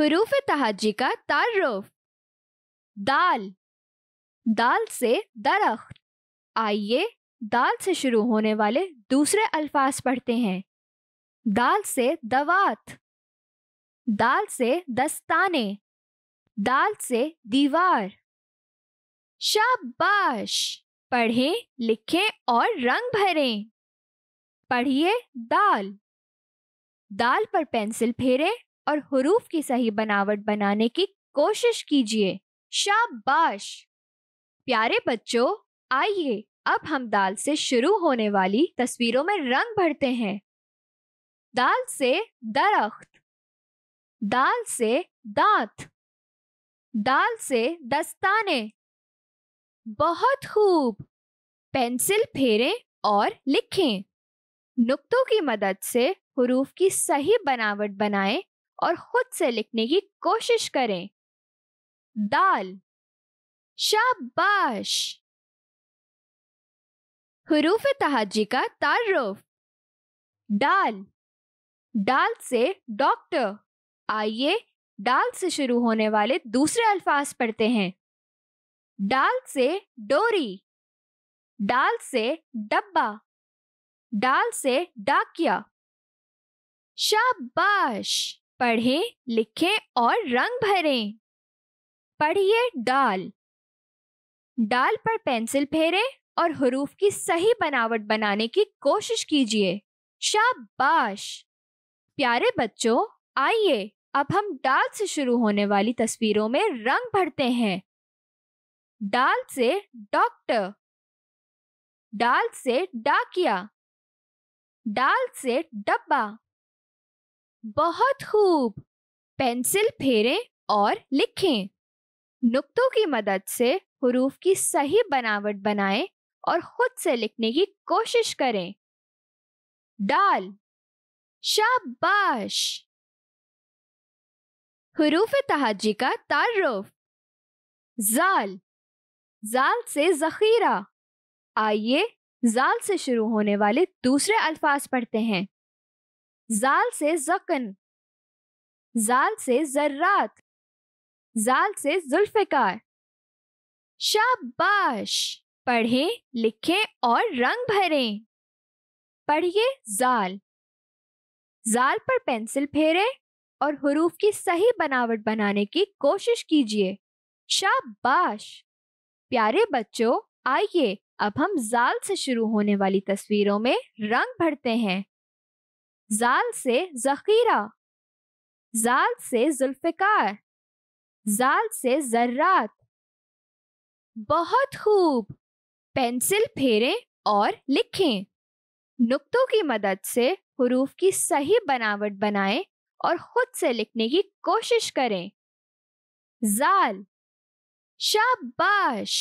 हरूफ तहजी का तारफ दाल दाल से दरख्त आइए दाल से शुरू होने वाले दूसरे अल्फाज पढ़ते हैं दाल से दवात दाल से दस्ताने दाल से दीवार शाबाश पढ़ें लिखें और रंग भरें पढ़िए दाल दाल पर पेंसिल फेरें और हरूफ की सही बनावट बनाने की कोशिश कीजिए शाबाश प्यारे बच्चों आइए अब हम दाल से शुरू होने वाली तस्वीरों में रंग भरते हैं दाल से दरख्त दाल से दांत दाल से दस्ताने बहुत खूब पेंसिल फेरें और लिखें नुक्तों की मदद से हरूफ की सही बनावट बनाएं और खुद से लिखने की कोशिश करें दाल शाबाश हरूफ तहाजी का तारुफ डाल डाल से डॉक्टर आइए डाल से शुरू होने वाले दूसरे अल्फाज पढ़ते हैं डाल से डोरी डाल से डब्बा डाल से डाकिया शाबाश पढ़ें लिखें और रंग भरें पढ़िए डाल डाल पर पेंसिल फेरें और हरूफ की सही बनावट बनाने की कोशिश कीजिए शाबाश प्यारे बच्चों आइए अब हम डाल से शुरू होने वाली तस्वीरों में रंग भरते हैं डाल से डॉक्टर डाल से डाकिया डाल से डब्बा बहुत खूब पेंसिल फेरें और लिखें नुक्तों की मदद से हरूफ की सही बनावट बनाएं और खुद से लिखने की कोशिश करें डाल शाबाश हरूफ तहाजी का तारुफ जाल जाल से जखीरा आइए जाल से शुरू होने वाले दूसरे अल्फाज पढ़ते हैं जाल से जकन जाल से जर्रात जाल से जुल्फिकार शाबाश पढ़े लिखे और रंग भरे पढ़िए जाल जाल पर पेंसिल फेरे और हरूफ की सही बनावट बनाने की कोशिश कीजिए शाबाश प्यारे बच्चों आइए अब हम जाल से शुरू होने वाली तस्वीरों में रंग भरते हैं जाल से जखीरा जाल से जुल्फिकार जाल से जर्रात बहुत खूब पेंसिल फेरें और लिखें नुक्तों की मदद से हरूफ की सही बनावट बनाएं और खुद से लिखने की कोशिश करें जाल शाबाश